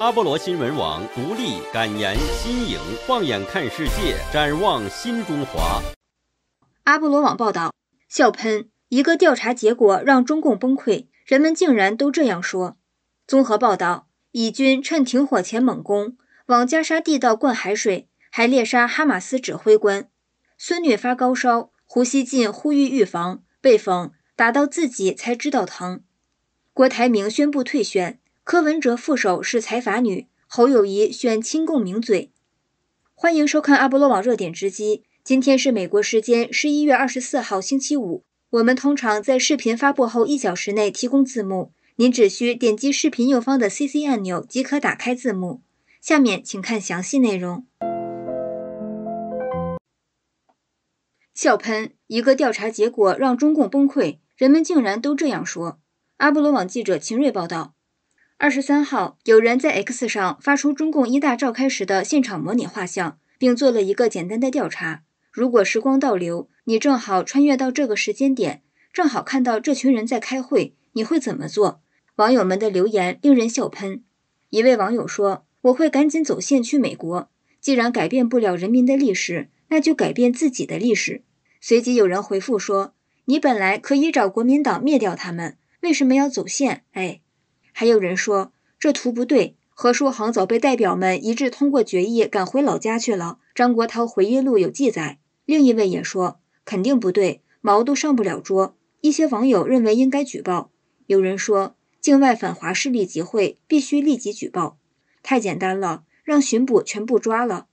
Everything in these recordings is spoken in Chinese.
阿波罗新闻网独立感言新颖，放眼看世界，展望新中华。阿波罗网报道，笑喷！一个调查结果让中共崩溃，人们竟然都这样说。综合报道：以军趁停火前猛攻，往加沙地道灌海水，还猎杀哈马斯指挥官。孙女发高烧，胡锡进呼吁预防被讽打到自己才知道疼。郭台铭宣布退选。柯文哲副手是财阀女，侯友谊选亲共名嘴。欢迎收看阿波罗网热点直击。今天是美国时间十一月二十四号星期五。我们通常在视频发布后一小时内提供字幕，您只需点击视频右方的 CC 按钮即可打开字幕。下面请看详细内容。笑喷！一个调查结果让中共崩溃，人们竟然都这样说。阿波罗网记者秦瑞报道。二十三号，有人在 X 上发出中共一大召开时的现场模拟画像，并做了一个简单的调查：如果时光倒流，你正好穿越到这个时间点，正好看到这群人在开会，你会怎么做？网友们的留言令人笑喷。一位网友说：“我会赶紧走线去美国，既然改变不了人民的历史，那就改变自己的历史。”随即有人回复说：“你本来可以找国民党灭掉他们，为什么要走线？”哎。还有人说这图不对，何书恒早被代表们一致通过决议赶回老家去了。张国焘回忆录有记载。另一位也说肯定不对，毛都上不了桌。一些网友认为应该举报。有人说境外反华势力集会必须立即举报，太简单了，让巡捕全部抓了。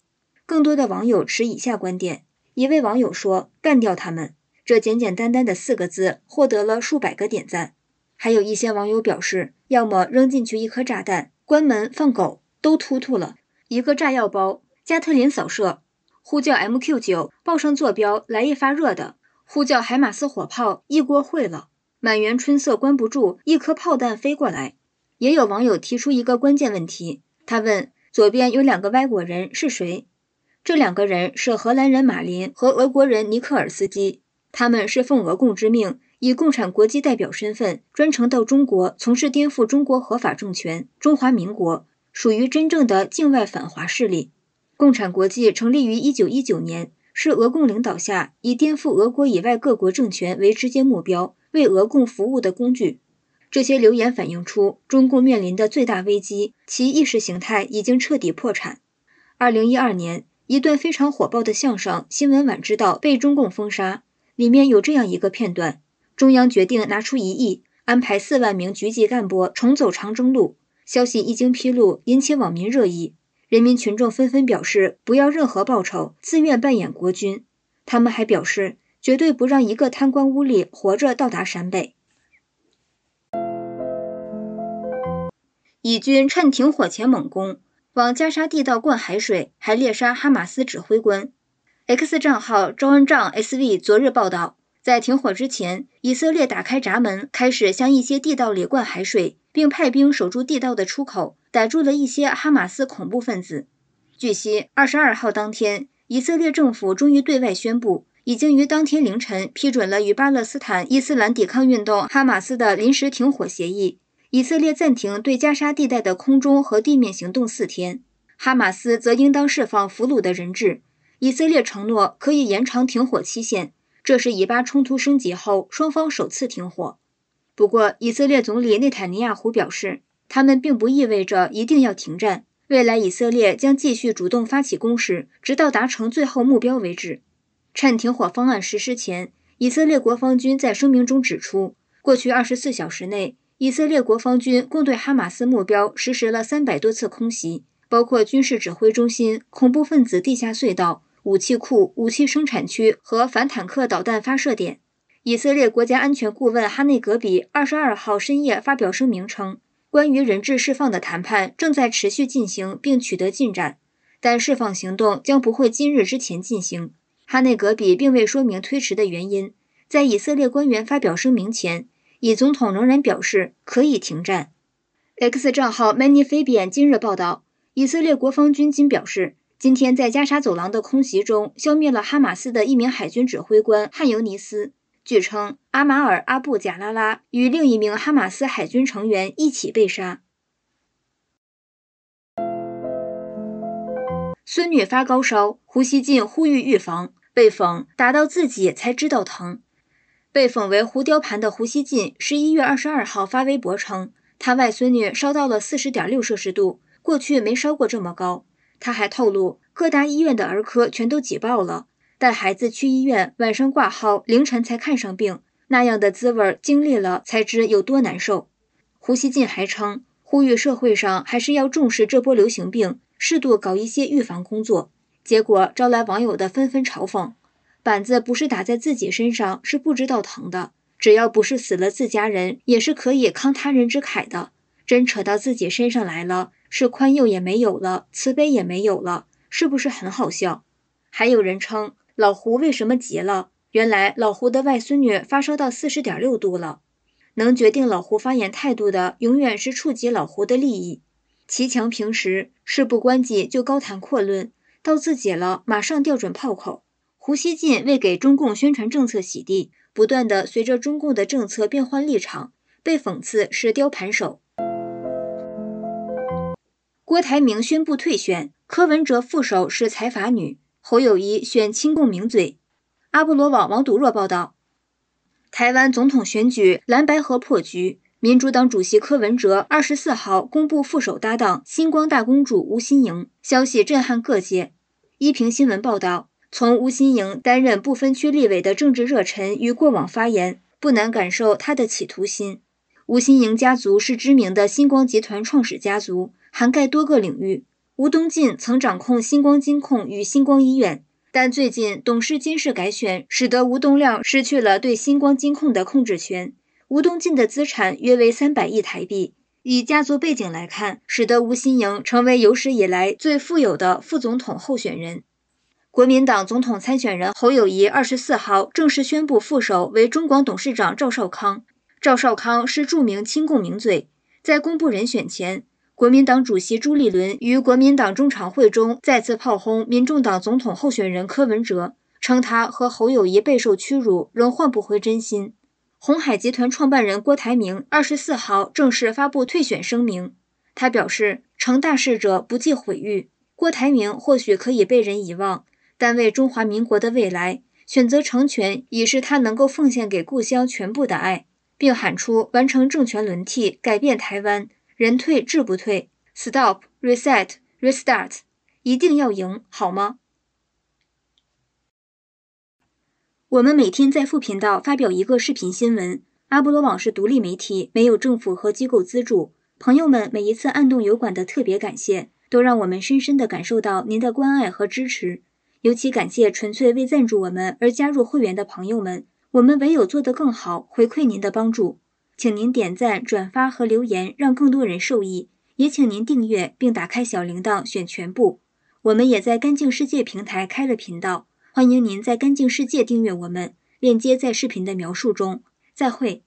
更多的网友持以下观点：一位网友说干掉他们，这简简单单的四个字获得了数百个点赞。还有一些网友表示，要么扔进去一颗炸弹，关门放狗都突突了一个炸药包，加特林扫射，呼叫 M Q 九报上坐标，来一发热的，呼叫海马斯火炮，一锅烩了。满园春色关不住，一颗炮弹飞过来。也有网友提出一个关键问题，他问：左边有两个外国人是谁？这两个人是荷兰人马林和俄国人尼克尔斯基，他们是奉俄共之命。以共产国际代表身份专程到中国，从事颠覆中国合法政权。中华民国属于真正的境外反华势力。共产国际成立于一九一九年，是俄共领导下以颠覆俄国以外各国政权为直接目标，为俄共服务的工具。这些流言反映出中共面临的最大危机，其意识形态已经彻底破产。二零一二年，一段非常火爆的相声《新闻晚知道》被中共封杀，里面有这样一个片段。中央决定拿出一亿，安排四万名局级干部重走长征路。消息一经披露，引起网民热议。人民群众纷纷表示不要任何报酬，自愿扮演国军。他们还表示，绝对不让一个贪官污吏活着到达陕北。以军趁停火前猛攻，往加沙地道灌海水，还猎杀哈马斯指挥官。X 账号“周恩帐 SV” 昨日报道。在停火之前，以色列打开闸门，开始向一些地道里灌海水，并派兵守住地道的出口，逮住了一些哈马斯恐怖分子。据悉，二十二号当天，以色列政府终于对外宣布，已经于当天凌晨批准了与巴勒斯坦伊斯兰抵抗运动哈马斯的临时停火协议。以色列暂停对加沙地带的空中和地面行动四天，哈马斯则应当释放俘虏的人质。以色列承诺可以延长停火期限。这是以巴冲突升级后双方首次停火。不过，以色列总理内塔尼亚胡表示，他们并不意味着一定要停战。未来以色列将继续主动发起攻势，直到达成最后目标为止。趁停火方案实施前，以色列国防军在声明中指出，过去二十四小时内，以色列国防军共对哈马斯目标实施了三百多次空袭，包括军事指挥中心、恐怖分子地下隧道。武器库、武器生产区和反坦克导弹发射点。以色列国家安全顾问哈内格比二十二号深夜发表声明称，关于人质释放的谈判正在持续进行并取得进展，但释放行动将不会今日之前进行。哈内格比并未说明推迟的原因。在以色列官员发表声明前，以总统仍然表示可以停战。X 账号 ManyFabian 今日报道，以色列国防军今表示。今天在加沙走廊的空袭中，消灭了哈马斯的一名海军指挥官汉尤尼斯。据称，阿马尔·阿布贾拉拉与另一名哈马斯海军成员一起被杀。孙女发高烧，胡锡进呼吁预防。被讽打到自己才知道疼，被讽为“胡雕盘”的胡锡进，十一月二十二号发微博称，他外孙女烧到了四十点六摄氏度，过去没烧过这么高。他还透露，各大医院的儿科全都挤爆了，带孩子去医院，晚上挂号，凌晨才看上病，那样的滋味经历了才知有多难受。胡锡进还称，呼吁社会上还是要重视这波流行病，适度搞一些预防工作。结果招来网友的纷纷嘲讽：“板子不是打在自己身上是不知道疼的，只要不是死了自家人，也是可以慷他人之慨的。真扯到自己身上来了。”是宽宥也没有了，慈悲也没有了，是不是很好笑？还有人称老胡为什么急了？原来老胡的外孙女发烧到四十点六度了。能决定老胡发言态度的，永远是触及老胡的利益。齐强平时事不关己就高谈阔论，到自己了马上调转炮口。胡锡进为给中共宣传政策洗地，不断的随着中共的政策变换立场，被讽刺是雕盘手。郭台铭宣布退选，柯文哲副手是财阀女侯友谊选亲共名嘴。阿波罗网王独若报道，台湾总统选举蓝白河破局，民主党主席柯文哲二十四号公布副手搭档，星光大公主吴新莹，消息震撼各界。依平新闻报道，从吴新莹担任不分区立委的政治热忱与过往发言，不难感受她的企图心。吴新莹家族是知名的星光集团创始家族。涵盖多个领域。吴东进曾掌控星光金控与星光医院，但最近董事监事改选，使得吴东亮失去了对星光金控的控制权。吴东进的资产约为三百亿台币。以家族背景来看，使得吴新莹成为有史以来最富有的副总统候选人。国民党总统参选人侯友谊二十四号正式宣布副手为中广董事长赵少康。赵少康是著名亲共名嘴，在公布人选前。国民党主席朱立伦于国民党中常会中再次炮轰民众党总统候选人柯文哲，称他和侯友谊备受屈辱，仍换不回真心。红海集团创办人郭台铭二十四号正式发布退选声明，他表示：“成大事者不计毁誉，郭台铭或许可以被人遗忘，但为中华民国的未来选择成全，已是他能够奉献给故乡全部的爱。”并喊出“完成政权轮替，改变台湾”。人退志不退。Stop, reset, restart，一定要赢，好吗？我们每天在副频道发表一个视频新闻。阿波罗网是独立媒体，没有政府和机构资助。朋友们，每一次按动油管的特别感谢，都让我们深深的感受到您的关爱和支持。尤其感谢纯粹为赞助我们而加入会员的朋友们，我们唯有做得更好，回馈您的帮助。请您点赞、转发和留言，让更多人受益。也请您订阅并打开小铃铛，选全部。我们也在干净世界平台开了频道，欢迎您在干净世界订阅我们，链接在视频的描述中。再会。